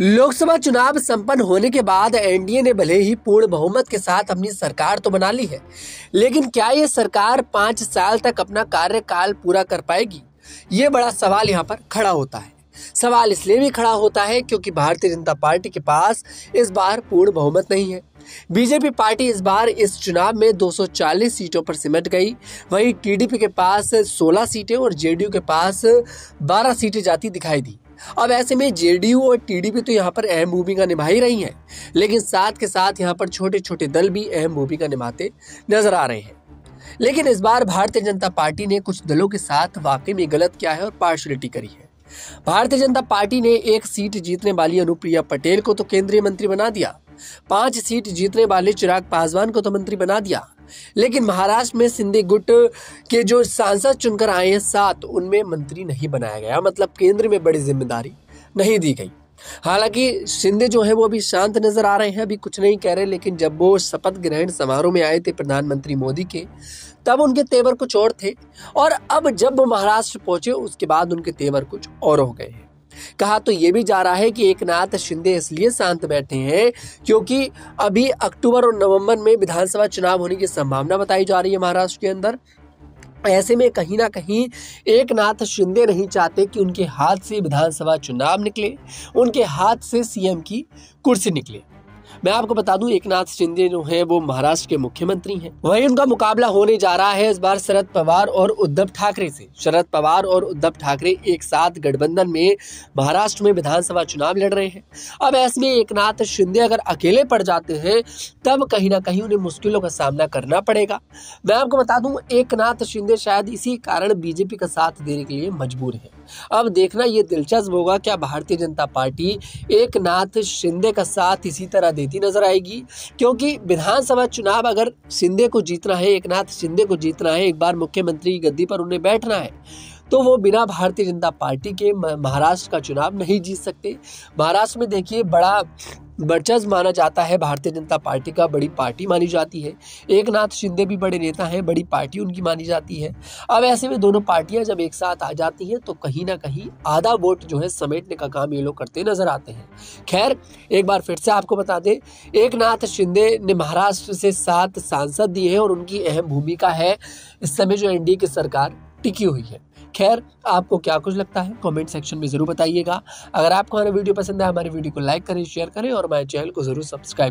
लोकसभा चुनाव संपन्न होने के बाद एनडीए ने भले ही पूर्ण बहुमत के साथ अपनी सरकार तो बना ली है लेकिन क्या ये सरकार पाँच साल तक अपना कार्यकाल पूरा कर पाएगी ये बड़ा सवाल यहाँ पर खड़ा होता है सवाल इसलिए भी खड़ा होता है क्योंकि भारतीय जनता पार्टी के पास इस बार पूर्ण बहुमत नहीं है बीजेपी पार्टी इस बार इस चुनाव में 240 सीटों पर सिमट गई वहीं टीडीपी के पास 16 सीटें और जेडीयू के पास 12 सीटें जाती दिखाई दी अब ऐसे में जेडीयू और टीडीपी तो यहाँ पर अहम भूमिका निभा ही रही हैं लेकिन साथ के साथ यहाँ पर छोटे छोटे दल भी अहम भूमिका निभाते नजर आ रहे हैं लेकिन इस बार भारतीय जनता पार्टी ने कुछ दलों के साथ वाकई में गलत किया है और पार्शलिटी करी है भारतीय जनता पार्टी ने एक सीट जीतने वाली अनुप्रिया पटेल को तो केंद्रीय मंत्री बना दिया पांच सीट जीतने वाले चिराग पासवान को तो मंत्री बना दिया लेकिन महाराष्ट्र में सिंधे गुट के जो सांसद चुनकर आए हैं सात उनमें मंत्री नहीं बनाया गया मतलब केंद्र में बड़ी जिम्मेदारी नहीं दी गई हालांकि शिंदे जो है वो अभी शांत नजर आ रहे हैं अभी कुछ नहीं कह रहे लेकिन जब वो शपथ ग्रहण समारोह में आए थे प्रधानमंत्री मोदी के तब उनके तेवर कुछ और थे और अब जब महाराष्ट्र पहुंचे उसके बाद उनके तेवर कुछ और हो गए हैं कहा तो ये भी जा रहा है कि एक नाथ शिंदे इसलिए शांत बैठे हैं क्योंकि अभी अक्टूबर और नवंबर में विधानसभा चुनाव होने की संभावना बताई जा रही है महाराष्ट्र के अंदर ऐसे में कहीं ना कहीं एक नाथ शिंदे नहीं चाहते कि उनके हाथ से विधानसभा चुनाव निकले उनके हाथ से सीएम की कुर्सी निकले मैं आपको बता दूं एकनाथ शिंदे जो हैं वो महाराष्ट्र के मुख्यमंत्री हैं वहीं उनका मुकाबला होने जा रहा है इस बार शरद पवार और उद्धव ठाकरे से शरद पवार और उद्धव ठाकरे एक साथ गठबंधन में महाराष्ट्र में विधानसभा चुनाव लड़ रहे हैं अब ऐसे में एकनाथ शिंदे अगर अकेले पड़ जाते हैं तब कहीं ना कहीं उन्हें मुश्किलों का सामना करना पड़ेगा मैं आपको बता दूँ एक शिंदे शायद इसी कारण बीजेपी का साथ देने के लिए मजबूर है अब देखना ये दिलचस्प होगा क्या भारतीय जनता पार्टी नाथ शिंदे का साथ इसी तरह दे देती नजर आएगी क्योंकि विधानसभा चुनाव अगर शिंदे को जीतना है एक नाथ शिंदे को जीतना है एक बार मुख्यमंत्री की गद्दी पर उन्हें बैठना है तो वो बिना भारतीय जनता पार्टी के महाराष्ट्र का चुनाव नहीं जीत सकते महाराष्ट्र में देखिए बड़ा वर्चस्व माना जाता है भारतीय जनता पार्टी का बड़ी पार्टी मानी जाती है एक नाथ शिंदे भी बड़े नेता हैं बड़ी पार्टी उनकी मानी जाती है अब ऐसे में दोनों पार्टियां जब एक साथ आ जाती हैं तो कहीं ना कहीं आधा वोट जो है समेटने का काम ये लोग करते नजर आते हैं खैर एक बार फिर से आपको बता दें एक नाथ शिंदे ने महाराष्ट्र से सात सांसद दिए हैं और उनकी अहम भूमिका है इस समय जो एन की सरकार टिकी हुई है खैर आपको क्या कुछ लगता है कमेंट सेक्शन में ज़रूर बताइएगा अगर आपको हमारा वीडियो पसंद है हमारे वीडियो को लाइक करें शेयर करें और हमारे चैनल को ज़रूर सब्सक्राइब